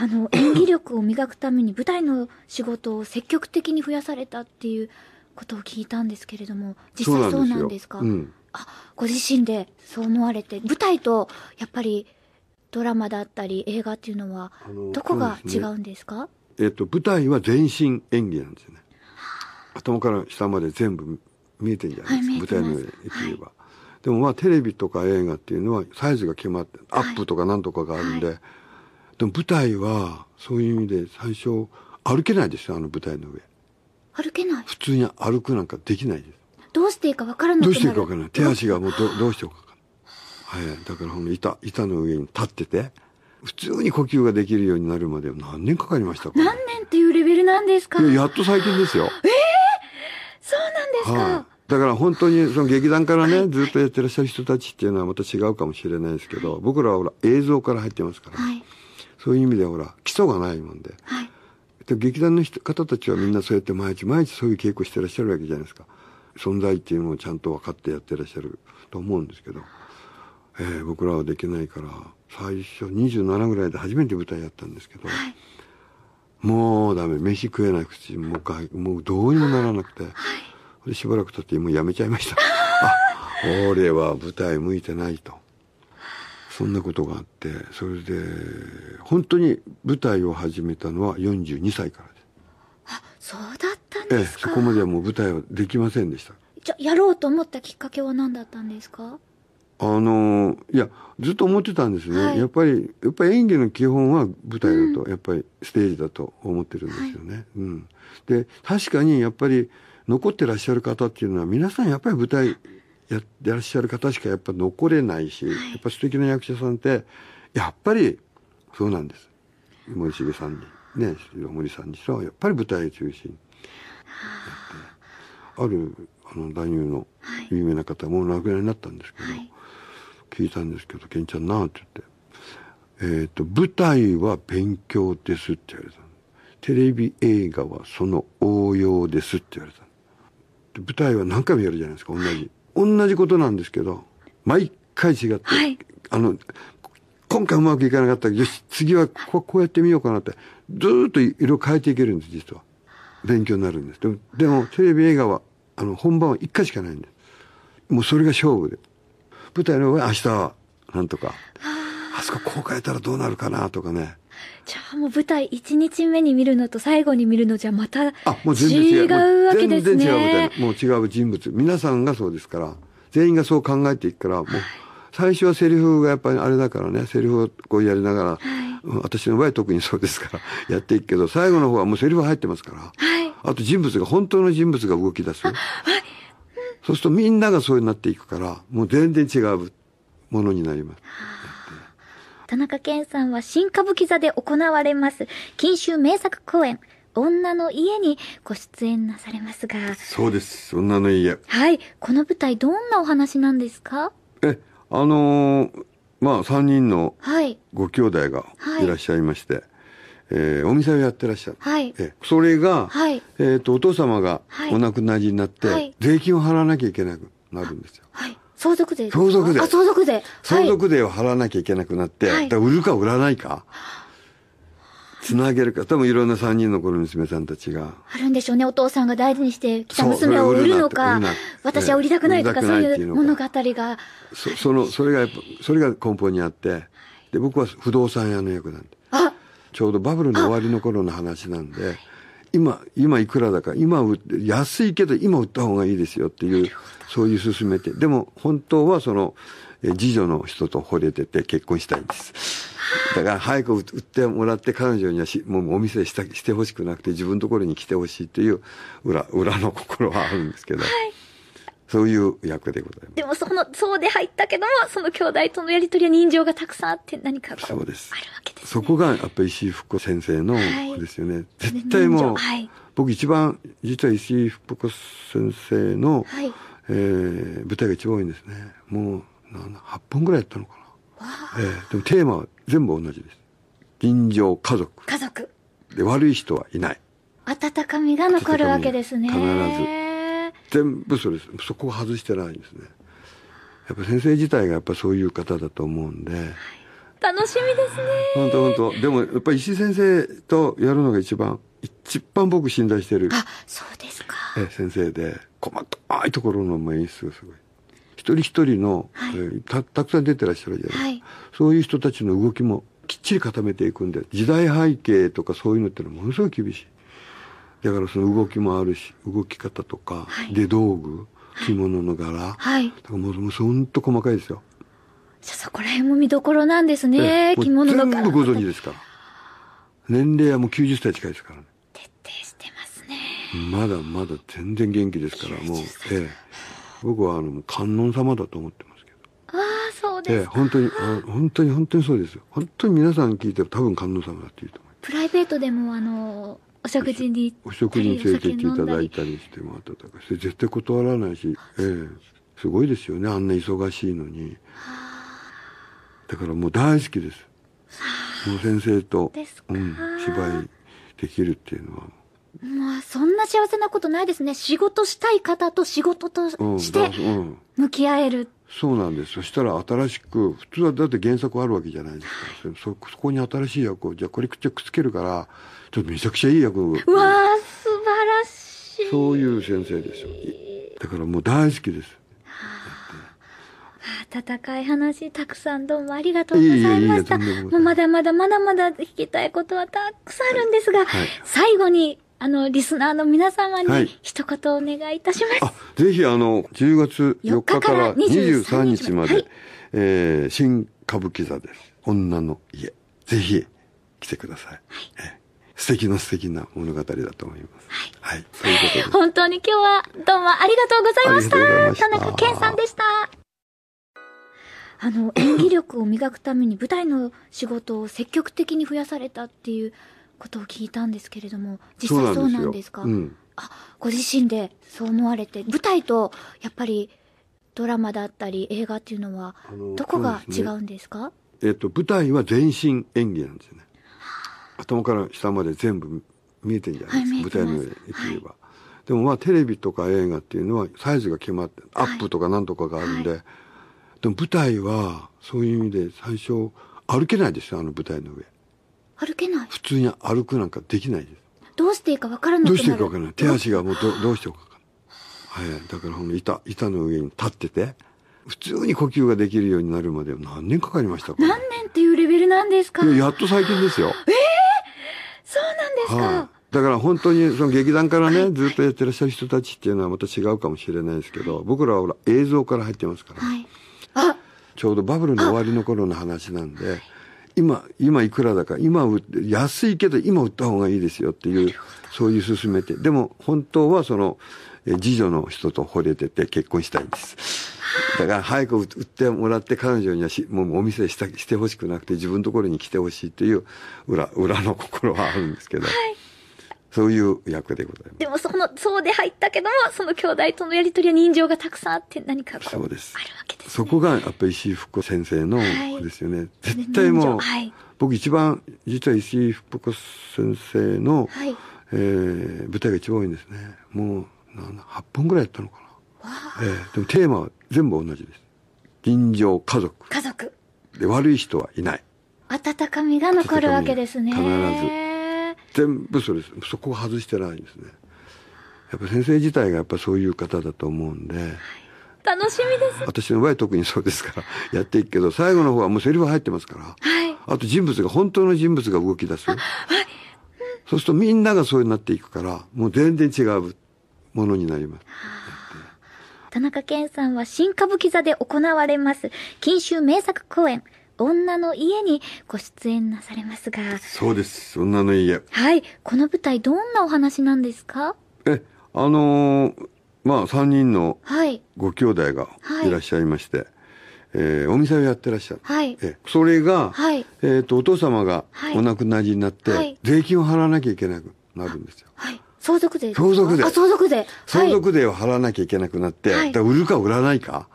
あの 演技力を磨くために舞台の仕事を積極的に増やされたっていうことを聞いたんですけれども実際そうなんですか、うん、あご自身でそう思われて舞台とやっぱりドラマだったり映画っていうのはどこが違うんですか、ね、えっと、舞台は全身演技なんですよね頭から下まで全部見えてんじゃないですか、はい、舞台の上で言ば、はい、でもまあテレビとか映画っていうのはサイズが決まってアップとかなんとかがあるんで、はいでも舞台はそういう意味で最初歩けないですよあの舞台の上歩けない普通に歩くなんかできないですどうしていいか分からないどうしていいか分からない手足がもうどどうしていいか分からない、はい、だからほの板板の上に立ってて普通に呼吸ができるようになるまで何年かかりましたか何年っていうレベルなんですかやっと最近ですよええー、そうなんですか、はあだから本当にその劇団からね、ずっとやってらっしゃる人たちっていうのはまた違うかもしれないですけど、僕らはほら映像から入ってますから、はい、そういう意味ではほら、基礎がないもんで。はい。で劇団の方たちはみんなそうやって毎日毎日そういう稽古してらっしゃるわけじゃないですか。存在っていうのをちゃんと分かってやってらっしゃると思うんですけど、えー、僕らはできないから、最初27ぐらいで初めて舞台やったんですけど、はい、もうダメ、飯食えなくて、もうかもうどうにもならなくて、はい、しばらく経ってもうやめちゃいました。あ、俺は舞台向いてないと。そんなことがあってそれで本当に舞台を始めたのは42歳からですあそうだったんですか、ええ、そこまではもう舞台はできませんでしたじゃやろうと思ったきっかけは何だったんですかあのいやずっと思ってたんですね、はい、やっぱりやっぱり演技の基本は舞台だと、うん、やっぱりステージだと思ってるんですよね、はい、うん、で確かにやっぱり残ってらっしゃる方っていうのは皆さんやっぱり舞台やってらっしゃる方しかやっぱ残れないし、はい、やっぱ素敵な役者さんってやっぱりそうなんです森重さんにね森さんにしたらやっぱり舞台中心やってあるあの男優の有名な方、もう亡くなりになったんですけど、はい、聞いたんですけど「ケンちゃんな」って言って「えっ、ー、と舞台は勉強です」って言われたテレビ映画はその応用ですって言われた。舞台は何回もやるじゃないですか同じ。同じことなんですけど、毎回違って、はい、あの、今回うまくいかなかったけど、よし、次はこうやってみようかなって、ずっと色変えていけるんです、実は。勉強になるんです。でも、でもテレビ映画は、あの、本番は1回しかないんです。もうそれが勝負で。舞台の上、明日は、なんとか。あそここう変えたらどうなるかなとかね。じゃあもう舞台1日目に見るのと最後に見るのじゃまた違うわけですね。全然違うみたいな。もう違う人物。皆さんがそうですから、全員がそう考えていくから、もう、最初はセリフがやっぱりあれだからね、セリフをこうやりながら、はい、私の場合特にそうですから、やっていくけど、最後の方はもうセリフ入ってますから、はい、あと人物が、本当の人物が動き出す。はい、そうするとみんながそうになっていくから、もう全然違うものになります。田中健さんは新歌舞伎座で行われます、金秋名作公演、女の家にご出演なされますが。そうです、女の家。はい、この舞台どんなお話なんですかえ、あのー、まあ、3人のご兄弟がいらっしゃいまして、はいはいえー、お店をやってらっしゃる、はい、えそれが、はい、えっと、とお父様がお亡くなりになって、はい、税金を払わなきゃいけなくなるんですよ。はい、相続税相続税。相続税。相続税を払わなきゃいけなくなって、はい、売るか売らないか。つなげるか。多分いろんな三人のこの娘さんたちが。あるんでしょうね。お父さんが大事にしてきた娘を売るのか、私は売りたくないとか、そういう物語が。そその、それがやっぱ、それが根本にあって、で、僕は不動産屋の役なんで。あちょうどバブルの終わりの頃の話なんで、今、今いくらだか、今売って、安いけど今売った方がいいですよっていう、そういう勧めて、でも本当はその、え、次女の人と惚れてて結婚したいんです。だから早く売ってもらって彼女にはしもうお店したしてほしくなくて自分のところに来てほしいという裏裏の心はあるんですけど。はいそういう役でございます。でも、その、そうで入ったけども、その兄弟とのやりとりは人情がたくさんあって、何かこう、そうですあるわけです、ね、そこが、やっぱり石井福子先生の、ですよね。はい、絶対もう、はい、僕一番、実は石井福子先生の、はい、えー、舞台が一番多いんですね。もう、なん8本ぐらいやったのかな。えー、でもテーマは全部同じです。人情、家族。家族。で、悪い人はいない。温かみが残るわけですね。必ず。全部それそこを外してないんですねやっぱ先生自体がやっぱそういう方だと思うんで、はい、楽しみですね本当本当でもやっぱり石井先生とやるのが一番一番僕信頼してるあそうですか先生で細かいところの演出がすごい一人一人の、はい、たたくさん出てらっしゃるじゃないですか、はい、そういう人たちの動きもきっちり固めていくんで時代背景とかそういうのってのはものすごい厳しいだからその動きもあるし動き方とか、はい、で道具着物の柄、はい、だからもうもうほんと細かいですよじゃそこら辺も見どころなんですね、着物の柄全部ご存知ですから年齢はもう90歳近いですからね徹底してますねまだまだ全然元気ですからもう、ええ、僕はあの観音様だと思ってますけどああそうですか、ええ、本当にあ本当に本当にそうですよ本当に皆さん聞いて多分観音様だって言うと思いますプライベートでもあのお食事にお食事に連れてっていただいたりしてもらったとかし絶対断らないし、ええ、すごいですよねあんな忙しいのにだからもう大好きですもう先生と、うん、芝居できるっていうのはまあそんな幸せなことないですね仕事したい方と仕事として向き合える、うんそうなんですそしたら新しく普通はだって原作あるわけじゃないですかそこに新しい役をじゃあこれくっつけるからちょっとめちゃくちゃいい役わあ素晴らしいそういう先生ですよだからもう大好きです温かい話たくさんどうもありがとうございましたまだまだまだまだ聞きたいことはたくさんあるんですが、はいはい、最後にあの、リスナーの皆様に一言お願いいたします。はい、ぜひ、あの、10月4日から23日まで、はい、えー、新歌舞伎座です。女の家。ぜひ、来てください。はい、えー素敵な素敵な物語だと思います。はい。はい、という本当に今日はどうもありがとうございました。した田中健さんでした。あの、演技力を磨くために舞台の仕事を積極的に増やされたっていうことを聞いたんですけれども、実際そうなんですか、うん、あ、ご自身でそう思われて、舞台とやっぱりドラマだったり映画っていうのは、どこが違うんですか、ね、えっ、ー、と、舞台は全身演技なんですよね。頭から下まで全部見えてんじゃないですか、はい、舞台の上で言えば、はい、でもまあテレビとか映画っていうのはサイズが決まってアップとかなんとかがあるんで、はい、でも舞台はそういう意味で最初歩けないですよあの舞台の上歩けない普通に歩くなんかできないですどうしていいか分からないどうしていいか分からない手足がもうどどうしてようか分からない、はい、だからほの板板の上に立ってて普通に呼吸ができるようになるまで何年かかりましたか、何年っていうレベルなんですかやっと最近ですよえーそうなんですか。だから本当にその劇団からね、ずっとやってらっしゃる人たちっていうのはまた違うかもしれないですけど、僕らはほら映像から入ってますから、はい、あちょうどバブルの終わりの頃の話なんで、今、今いくらだか、今売って、安いけど今売った方がいいですよっていう、そういう勧めて、でも本当はその、え次女の人と惚れてて結婚したいんです。だから早く売ってもらって彼女にはしもうお店したしてほしくなくて自分のところに来てほしいっていう裏裏の心はあるんですけど。はいそういう役でございます。でもその、そうで入ったけども、その兄弟とのやりとりは人情がたくさんあって何かこう、そうです。あるわけです、ね、そこがやっぱり石井福子先生の、ですよね。はい、絶対もう、はい、僕一番、実は石井福子先生の、はい、えー、舞台が一番多いんですね。もう、8本ぐらいやったのかな。えー、でもテーマは全部同じです人情家族家族で悪い人はいない温かみが残るわけですね必ず全部それですそこを外してないんですねやっぱ先生自体がやっぱそういう方だと思うんで、はい、楽しみです私の場合特にそうですから やっていくけど最後の方はもうセリフ入ってますから、はい、あと人物が本当の人物が動き出す、はい、そうするとみんながそうなっていくからもう全然違うものになります、田中健さんは新歌舞伎座で行われます、金秋名作公演、女の家にご出演なされますが。そうです、女の家。はい、この舞台どんなお話なんですかえ、あのー、まあ、三人のご兄弟がいらっしゃいまして、はい、えー、お店をやってらっしゃる。はい。え、それが、はい、えっ、ー、と、お父様がお亡くなりになって、はい、税金を払わなきゃいけなくなるんですよ。はい。相続税相続税。あ、相続税。相続税を払わなきゃいけなくなって、はい、売るか売らないか。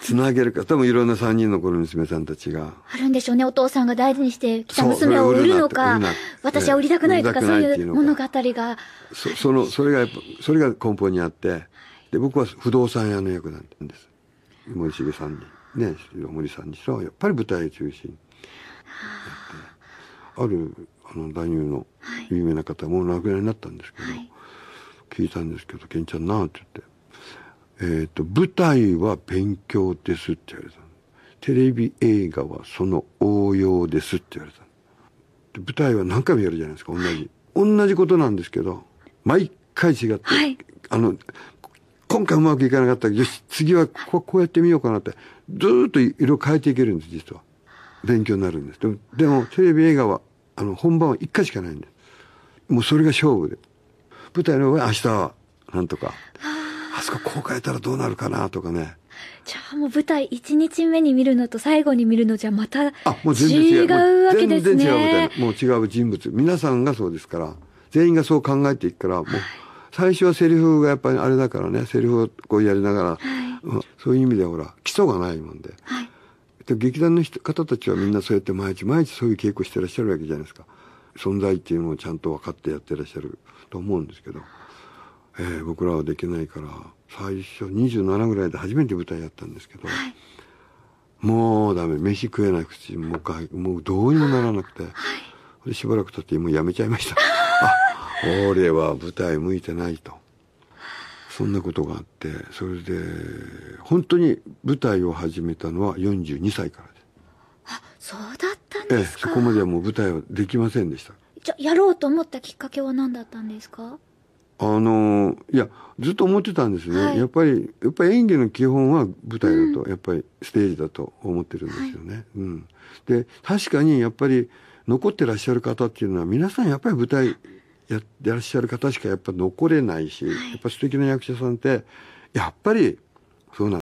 つなげるか。多分いろんな3人のこの娘さんたちが。あるんでしょうね。お父さんが大事にしてきた娘を売るのか、私は売りたくないとか、そういう物語が。そその、それがやっぱ、それが根本にあって、で、僕は不動産屋の役なんです。森重さんに、ね、森さんにしろ、やっぱり舞台を中心あるあの男優の有名な方、もう亡くなりになったんですけど、聞いたんですけど「ケンちゃんな」って言って「えーと、舞台は勉強です」って言われたテレビ映画はその応用ですって言われた舞台は何回もやるじゃないですか同じ、同じことなんですけど毎回違って、はい、あの今回うまくいかなかったけどよし次はここうやってみようかなってずっと色変えていけるんです実は勉強になるんですでもでもテレビ映画はあの本番は1回しかないんでもうそれが勝負で舞台の上明日はなんとかあそここう変えたらどうなるかなとかねじゃあもう舞台1日目に見るのと最後に見るのじゃまた違うわけですね。全然違うみたいなもう違う人物皆さんがそうですから全員がそう考えていくからもう最初はセリフがやっぱりあれだからねセリフをこうやりながら、はいそういう意味ではほら基礎がないもんで、はい、で劇団の方たちはみんなそうやって毎日毎日そういう稽古してらっしゃるわけじゃないですか存在っていうのをちゃんと分かってやってらっしゃると思うんですけど、えー、僕らはできないから最初27ぐらいで初めて舞台やったんですけど、はい、もうダメ飯食えなくてもうもうどうにもならなくて、はい、しばらく経ってもうやめちゃいましたあ俺は舞台向いてないと。そんなことがあってそれで本当に舞台を始めたのは42歳からですあそうだったんですか、ええ、そこまではもう舞台はできませんでしたじゃやろうと思ったきっかけは何だったんですかあのいやずっと思ってたんですね、はい、やっぱりやっぱり演技の基本は舞台だと、うん、やっぱりステージだと思ってるんですよね、はい、うん、で確かにやっぱり残ってらっしゃる方っていうのは皆さんやっぱり舞台やってらっしゃる方しかやっぱ残れないし、はい、やっぱ素敵な役者さんってやっぱりそうなん